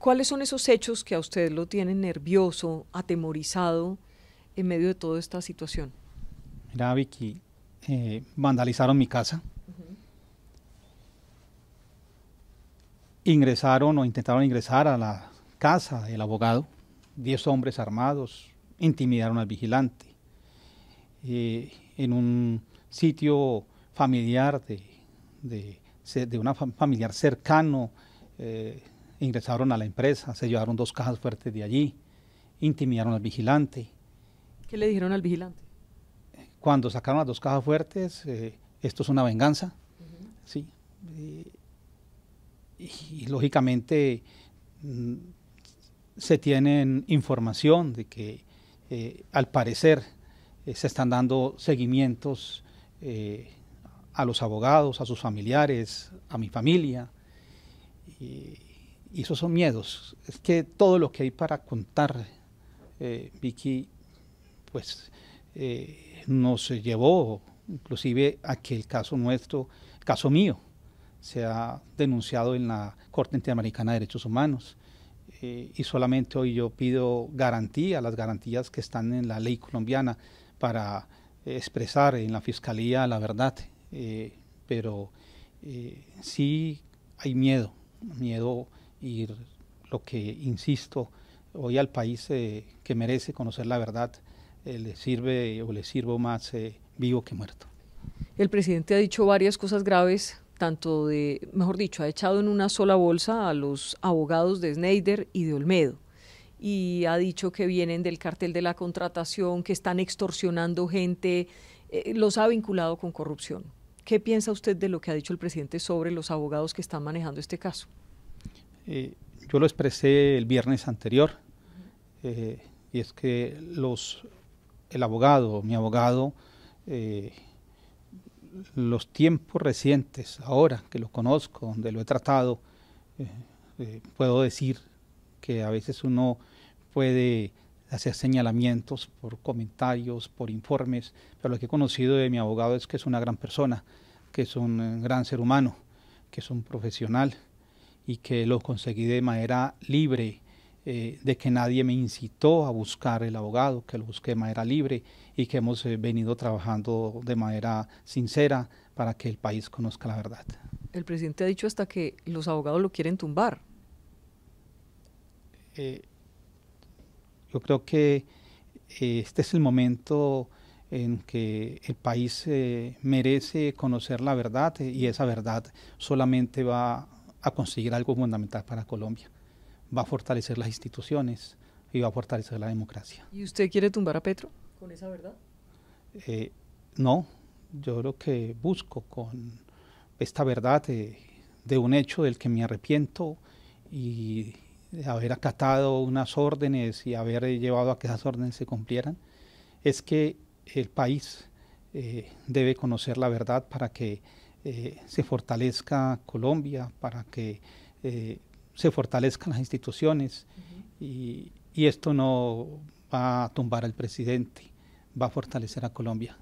¿Cuáles son esos hechos que a usted lo tienen nervioso, atemorizado en medio de toda esta situación? Mira, Vicky, eh, vandalizaron mi casa. Ingresaron o intentaron ingresar a la casa del abogado. Diez hombres armados intimidaron al vigilante. Eh, en un sitio familiar de, de, una familiar cercano. Eh, ingresaron a la empresa, se llevaron dos cajas fuertes de allí, intimidaron al vigilante. ¿Qué le dijeron al vigilante? Cuando sacaron las dos cajas fuertes, eh, esto es una venganza, y, lógicamente mm, se tienen información de que eh, al parecer eh, se están dando seguimientos a los abogados, a sus familiares, a mi familia. Y, y esos son miedos. Es que todo lo que hay para contar, eh, Vicky, pues eh, nos llevó inclusive a que el caso nuestro, caso mío, sea denunciado en la Corte Interamericana de Derechos Humanos. Eh, y solamente hoy yo pido garantía, las garantías que están en la ley colombiana para expresar en la Fiscalía la verdad. pero sí hay miedo, miedo y lo que, insisto, hoy al país eh, que merece conocer la verdad eh, le sirve o le sirvo más eh, vivo que muerto. El presidente ha dicho varias cosas graves, tanto de, mejor dicho, ha echado en una sola bolsa a los abogados de Schneider y de Olmedo y ha dicho que vienen del cartel de la contratación, que están extorsionando gente, los ha vinculado con corrupción. ¿Qué piensa usted de lo que ha dicho el presidente sobre los abogados que están manejando este caso? Eh, yo lo expresé el viernes anterior, eh, y es que los, el abogado, mi abogado, eh, los tiempos recientes, ahora que lo conozco, donde lo he tratado, puedo decir que a veces uno puede hacer señalamientos por comentarios, por informes, pero lo que he conocido de mi abogado es que es una gran persona, que es un gran ser humano, que es un profesional, y que lo conseguí de manera libre, eh, de que nadie me incitó a buscar el abogado, que lo busqué de manera libre y que hemos eh, venido trabajando de manera sincera para que el país conozca la verdad. El presidente ha dicho hasta que los abogados lo quieren tumbar. Eh, yo creo que este es el momento en que el país merece conocer la verdad y esa verdad solamente va a conseguir algo fundamental para Colombia. Va a fortalecer las instituciones y va a fortalecer la democracia. ¿Y usted quiere tumbar a Petro con esa verdad? Eh, no, yo lo que busco con esta verdad de, un hecho del que me arrepiento y de haber acatado unas órdenes y haber llevado a que esas órdenes se cumplieran, es que el país eh, debe conocer la verdad para que eh, se fortalezca Colombia, para que eh, se fortalezcan las instituciones y, y esto no va a tumbar al presidente, va a fortalecer a Colombia.